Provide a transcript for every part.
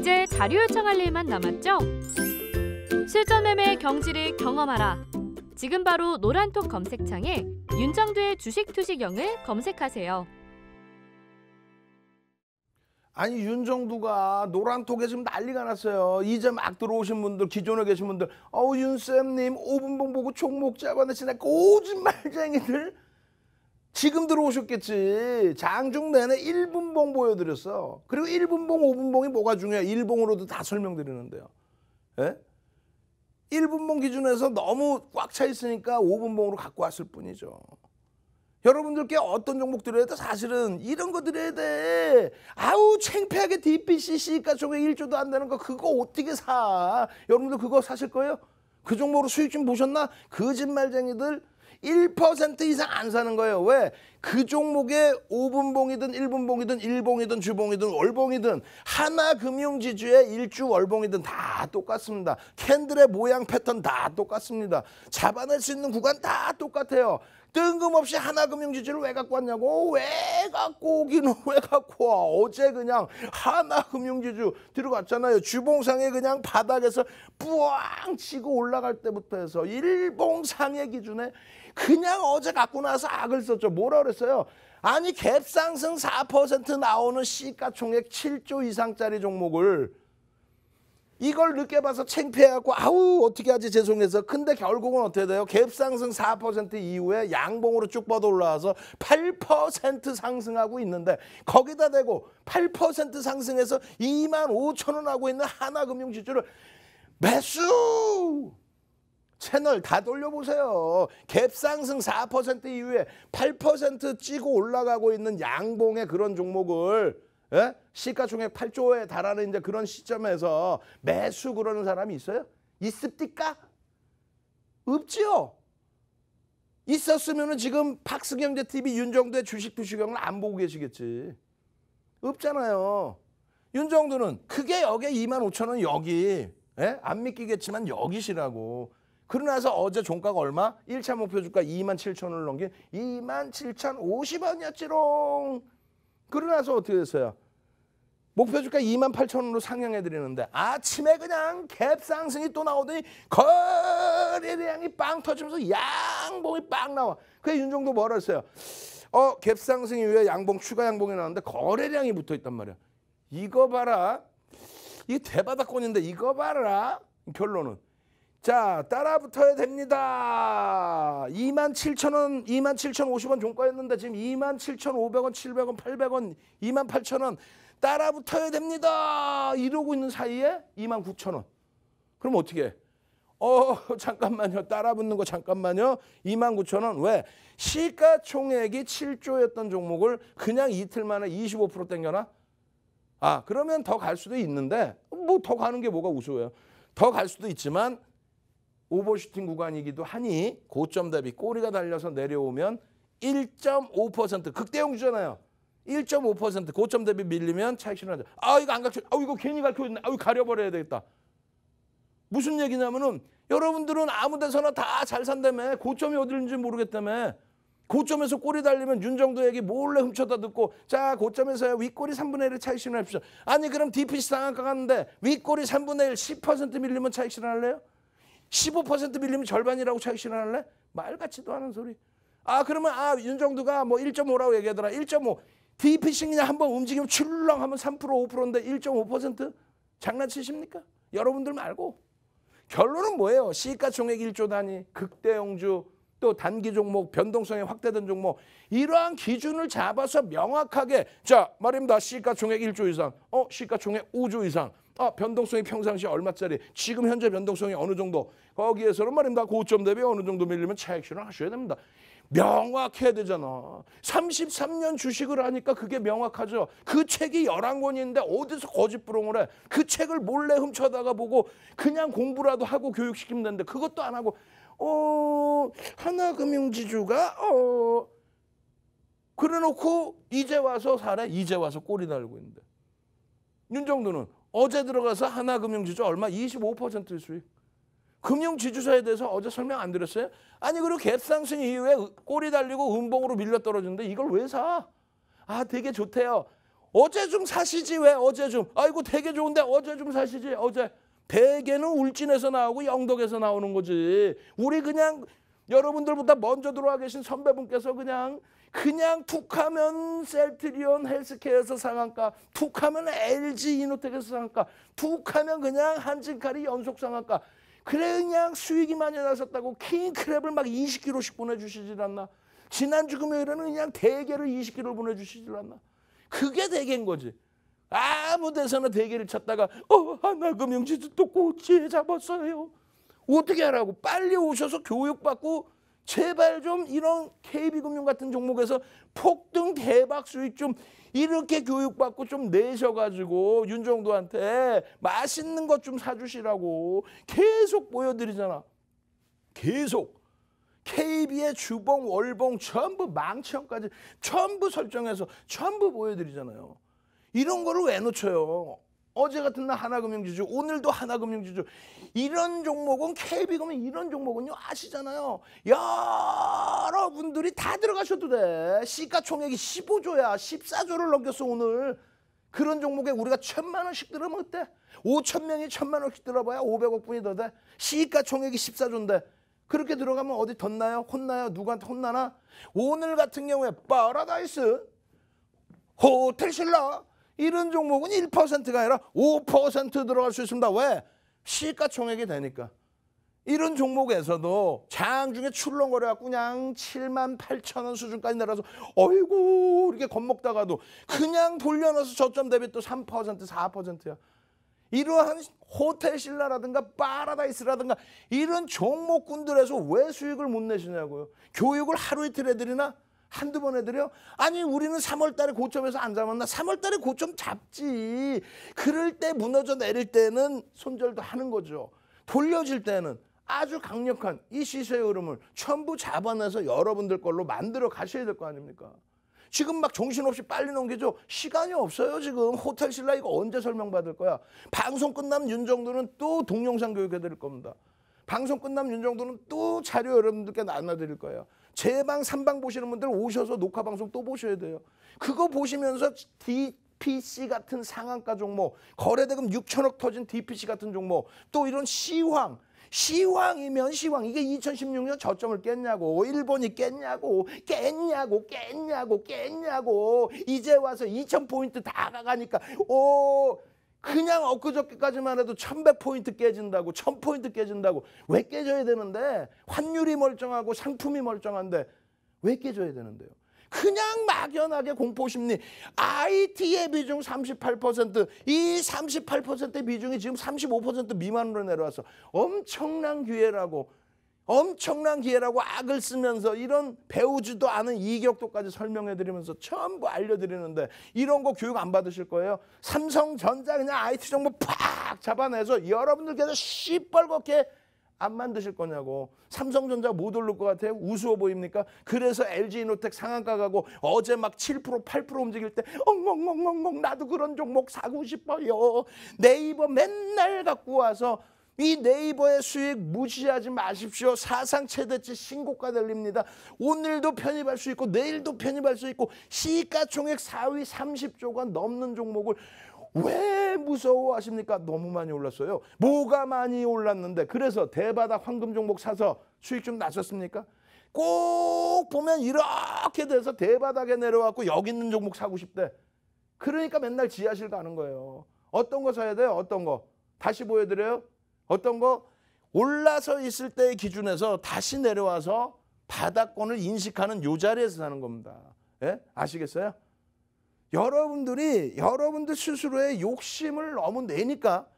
이제 자료 요청할 일만 남았죠? 실전 매매 경지를 경험하라. 지금 바로 노란톡 검색창에 윤정두의 주식 투시경을 검색하세요. 아니 윤정두가 노란톡에 지금 난리가 났어요. 이제 막 들어오신 분들, 기존에 계신 분들, 어우 윤쌤님 5분봉 보고 종목 잡아내시네 꼬짓말쟁이들. 지금 들어오셨겠지. 장중 내내 1분봉 보여드렸어. 그리고 1분봉, 5분봉이 뭐가 중요해? 1봉으로도 다 설명드리는데요. 예? 1분봉 기준에서 너무 꽉 차 있으니까 5분봉으로 갖고 왔을 뿐이죠. 여러분들께 어떤 종목 들어야 돼? 사실은 이런 거 들어야 돼. 아우 창피하게 DPCC가 저게 1조도 안 되는 거 그거 어떻게 사? 여러분들 그거 사실 거예요? 그 종목으로 수익 좀 보셨나? 거짓말쟁이들 1% 이상 안 사는 거예요. 왜? 그 종목에 5분봉이든 1분봉이든 1봉이든 주봉이든 월봉이든 하나 금융지주의 일주 월봉이든 다 똑같습니다. 캔들의 모양 패턴 다 똑같습니다. 잡아낼 수 있는 구간 다 똑같아요. 뜬금없이 하나금융지주를 왜 갖고 왔냐고 왜 갖고 오기는 왜 갖고 와 어제 그냥 하나금융지주 들어갔잖아요 주봉상에 그냥 바닥에서 뿌앙 치고 올라갈 때부터 해서 일봉상의 기준에 그냥 어제 갖고 나서 악을 썼죠 뭐라 그랬어요 아니 갭상승 4% 나오는 시가총액 7조 이상짜리 종목을 이걸 늦게 봐서 창피해갖고 아우 어떻게 하지 죄송해서 근데 결국은 어떻게 돼요? 갭상승 4% 이후에 양봉으로 쭉 뻗어 올라와서 8% 상승하고 있는데 거기다 대고 8% 상승해서 2만 5천 원 하고 있는 하나금융지주를 매수 채널 다 돌려보세요. 갭상승 4% 이후에 8% 찌고 올라가고 있는 양봉의 그런 종목을 예? 시가총액 8조에 달하는 이제 그런 시점에서 매수 그러는 사람이 있어요? 있습니까? 없지요. 있었으면은 지금 박승경제 TV 윤정도의 주식 투시경을안 보고 계시겠지. 없잖아요. 윤정도는 크게 여기 2만 5천 원 여기 예? 안 믿기겠지만 여기시라고. 그러나서 어제 종가가 얼마? 1차 목표 주가 2만 7천 원을 넘긴 2만 7천 50원이었지롱. 그러나서 어떻게 됐어요? 목표 주가 2만 8천 원으로 상향해 드리는데 아침에 그냥 갭 상승이 또 나오더니 거래량이 빵 터지면서 양봉이 빵 나와. 그래 윤종도 뭐라 했어요? 어, 갭 상승이 왜 양봉 추가 양봉이 나왔는데 거래량이 붙어 있단 말이야. 이거 봐라. 이 대바닥권인데 이거 봐라. 결론은 자, 따라 붙어야 됩니다. 27,000원, 27,050원 종가였는데 지금 27,500원, 700원, 800원, 28,000원 따라 붙어야 됩니다. 이러고 있는 사이에 29,000원. 그럼 어떻게 해? 어, 잠깐만요. 따라 붙는 거 잠깐만요. 29,000원. 왜? 시가총액이 7조였던 종목을 그냥 이틀 만에 25% 땡겨나? 아, 그러면 더 갈 수도 있는데 뭐 더 가는 게 뭐가 우스워요. 더 갈 수도 있지만 오버슈팅 구간이기도 하니 고점 대비 꼬리가 달려서 내려오면 1.5% 극대형 주잖아요. 1.5% 고점 대비 밀리면 차익 실현하죠아 이거 안 가르쳐. 아 이거 괜히 가르쳐네아 이거 가려버려야 되겠다. 무슨 얘기냐면은 여러분들은 아무 데서나 다 잘 산다며 고점이 어디인지 모르겠다며 고점에서 꼬리 달리면 윤정도에게 몰래 훔쳐다 듣고 자 고점에서야 윗꼬리 3분의 1을 차익 실현합시다. 아니 그럼 DPC 상한가 갔는데 윗꼬리 3분의 1 10% 밀리면 차익 실현할래요? 15% 밀리면 절반이라고 차익 실현할래? 말 같지도 않은 소리. 아 그러면 아 윤정두가 뭐 1.5라고 얘기하더라. 1.5. 디피싱 이냥 한번 움직이면 출렁 하면 3% 5%인데 1.5% 장난치십니까? 여러분들 말고. 결론은 뭐예요? 시가 총액 1조 단위, 극대 영주, 또 단기 종목, 변동성이 확대된 종목 이러한 기준을 잡아서 명확하게 자 말입니다 시가 총액 1조 이상, 어 시가 총액 5조 이상, 아, 변동성이 평상시 얼마짜리? 지금 현재 변동성이 어느 정도? 거기에서는 말입니다. 고점 대비 어느 정도 밀리면 차액 실현 하셔야 됩니다. 명확해야 되잖아. 33년 주식을 하니까 그게 명확하죠. 그 책이 11권인데 어디서 거짓부렁을 해. 그 책을 몰래 훔쳐다가 보고 그냥 공부라도 하고 교육시키면 되는데 그것도 안 하고 어 하나금융지주가 어 그래놓고 이제 와서 살아 이제 와서 꼬리 달고 있는데 윤정도는 어제 들어가서 하나금융지주 얼마? 25% 수익. 금융지주사에 대해서 어제 설명 안 드렸어요? 아니 그리고 갭상승 이후에 꼬리 달리고 음봉으로 밀려 떨어지는데 이걸 왜 사? 아 되게 좋대요. 어제 좀 사시지 왜 어제 좀. 아이고 되게 좋은데 어제 좀 사시지 어제. 대개는 울진에서 나오고 영덕에서 나오는 거지. 우리 그냥 여러분들보다 먼저 들어와 계신 선배분께서 그냥 그냥 툭하면 셀트리온 헬스케어에서 상한가, 툭하면 LG 이노텍에서 상한가, 툭하면 그냥 한진칼이 연속 상한가. 그래 그냥 수익이 많이 나섰다고 킹크랩을 막 20kg씩 보내주시질 않나. 지난주 금요일에는 그냥 대게를 20kg 보내주시질 않나. 그게 대게인 거지. 아무 데서나 대게를 찾다가 어 하나금융지수 또 꼬치에 잡았어요. 어떻게 하라고 빨리 오셔서 교육받고 제발 좀 이런 KB금융 같은 종목에서 폭등 대박 수익 좀 이렇게 교육받고 좀 내셔가지고 윤정도한테 맛있는 것 좀 사주시라고 계속 보여드리잖아. 계속. KB의 주봉, 월봉 전부 망치형까지 전부 설정해서 전부 보여드리잖아요. 이런 거를 왜 놓쳐요? 어제 같은 날 하나금융주주, 오늘도 하나금융주주. 이런 종목은 KB금은 이런 종목은요 아시잖아요. 여러분들이 다 들어가셔도 돼. 시가총액이 15조야. 14조를 넘겼어 오늘. 그런 종목에 우리가 천만 원씩 들으면 어때? 5천 명이 천만 원씩 들어봐야 500억 분이 더 돼. 시가총액이 14조인데. 그렇게 들어가면 어디 덧나요? 혼나요? 누구한테 혼나나? 오늘 같은 경우에 파라다이스, 호텔 신라, 이런 종목은 1%가 아니라 5% 들어갈 수 있습니다. 왜? 시가총액이 되니까. 이런 종목에서도 장중에 출렁거려갖고 그냥 7만 8천 원 수준까지 내려서 어이구 이렇게 겁먹다가도 그냥 돌려놔서 저점 대비 또3% 4%야. 이러한 호텔 신라라든가 파라다이스라든가 이런 종목군들에서 왜 수익을 못 내시냐고요. 교육을 하루 이틀 애드리나 한두 번 해드려? 아니 우리는 3월 달에 고점에서 안 잡았나? 3월 달에 고점 잡지. 그럴 때 무너져 내릴 때는 손절도 하는 거죠. 돌려질 때는 아주 강력한 이 시세의 흐름을 전부 잡아내서 여러분들 걸로 만들어 가셔야 될 거 아닙니까? 지금 막 정신없이 빨리 넘기죠. 시간이 없어요 지금. 호텔 신라 이거 언제 설명받을 거야. 방송 끝나면 윤정도는 또 동영상 교육해드릴 겁니다. 방송 끝나면 윤정도는 또 자료 여러분들께 나눠드릴 거예요. 제 방, 삼방 보시는 분들 오셔서 녹화 방송 또 보셔야 돼요. 그거 보시면서 DPC 같은 상한가 종목, 거래대금 6천억 터진 DPC 같은 종목, 또 이런 시황, 시황이면 시황 이게 2016년 저점을 깼냐고 일본이 깼냐고 깼냐고 깼냐고 깼냐고 이제 와서 2000포인트 다 나가니까 오 그냥 엊그저께까지만 해도 1 1 0 0 포인트 깨진다고 1 0 0 0포인트 깨진다고 왜 깨져야 되는데 환율이 멀쩡하고 상품이 멀쩡한데 왜 깨져야 되는데요? 그냥 막연하게 공포심리 IT의 비중 38%이 38%의 비중이 지금 35% 미만으로 내려와서 엄청난 기회라고 엄청난 기회라고 악을 쓰면서 이런 배우지도 않은 이격도까지 설명해 드리면서 전부 알려 드리는데 이런 거 교육 안 받으실 거예요. 삼성전자 그냥 IT 정보 팍 잡아내서 여러분들께서 시뻘겋게 안 만드실 거냐고. 삼성전자 못 오를 것 같아요. 우스워 보입니까? 그래서 LG 이노텍 상한가 가고 어제 막 7% 8% 움직일 때 엉엉엉엉엉 나도 그런 종목 사고 싶어요. 네이버 맨날 갖고 와서 이 네이버의 수익 무시하지 마십시오. 사상 최대치 신고가 들립니다. 오늘도 편입할 수 있고 내일도 편입할 수 있고 시가총액 4위 30조가 넘는 종목을 왜 무서워하십니까? 너무 많이 올랐어요. 뭐가 많이 올랐는데 그래서 대바닥 황금 종목 사서 수익 좀 나셨습니까? 꼭 보면 이렇게 돼서 대바닥에 내려왔고 여기 있는 종목 사고 싶대. 그러니까 맨날 지하실 가는 거예요. 어떤 거 사야 돼요? 어떤 거? 다시 보여드려요. 어떤 거 올라서 있을 때의 기준에서 다시 내려와서 바닥권을 인식하는 요 자리에서 사는 겁니다. 예? 아시겠어요? 여러분들이 여러분들 스스로의 욕심을 너무 내니까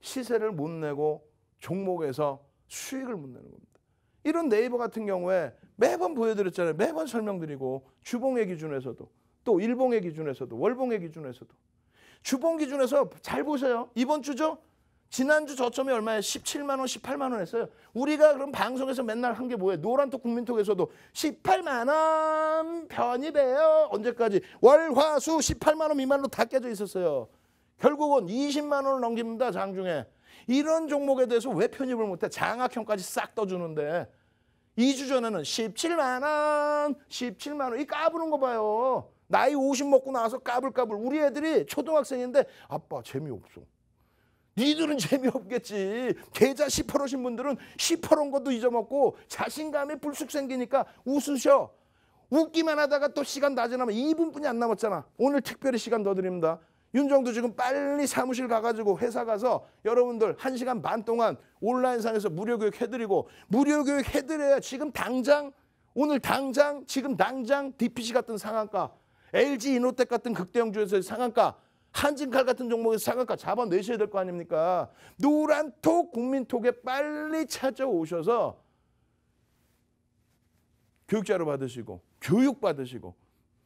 시세를 못 내고 종목에서 수익을 못 내는 겁니다. 이런 네이버 같은 경우에 매번 보여드렸잖아요. 매번 설명드리고 주봉의 기준에서도 또 일봉의 기준에서도 월봉의 기준에서도 주봉 기준에서 잘 보세요. 이번 주죠? 지난주 저점이 얼마예요? 17만 원, 18만 원 했어요. 우리가 그럼 방송에서 맨날 한 게 뭐예요? 노란톡 국민톡에서도 18만 원 편입해요. 언제까지? 월화수 18만 원 미만으로 다 깨져 있었어요. 결국은 20만 원을 넘깁니다. 장중에. 이런 종목에 대해서 왜 편입을 못해? 장학형까지 싹 떠주는데. 2주 전에는 17만 원, 17만 원. 이 까부는 거 봐요. 나이 50 먹고 나와서 까불까불. 우리 애들이 초등학생인데 아빠 재미없어. 니들은 재미없겠지. 계좌 10%신 분들은 10%인 것도 잊어먹고 자신감이 불쑥 생기니까 웃으셔. 웃기만 하다가 또 시간 다 지나면 2분뿐이 안 남았잖아. 오늘 특별히 시간 더 드립니다. 윤정도 지금 빨리 사무실 가가지고 회사 가서 여러분들 1시간 반 동안 온라인상에서 무료교육 해드리고 무료교육 해드려야 지금 당장 오늘 당장 지금 당장 DPC 같은 상한가 LG 이노텍 같은 극대형주에서의 상한가 한진칼 같은 종목에서 사각과 잡아내셔야 될 거 아닙니까? 노란톡 국민톡에 빨리 찾아오셔서 교육자료 받으시고 교육받으시고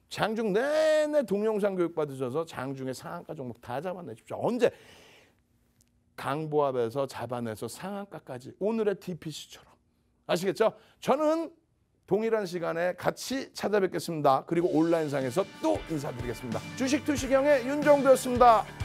장중 내내 동영상 교육받으셔서 장중에 상한가 종목 다 잡아내십시오. 언제? 강보합에서 잡아내서 상한가까지 오늘의 DPC처럼 아시겠죠? 저는 동일한 시간에 같이 찾아뵙겠습니다. 그리고 온라인상에서 또 인사드리겠습니다. 주식투시경의 윤정도였습니다.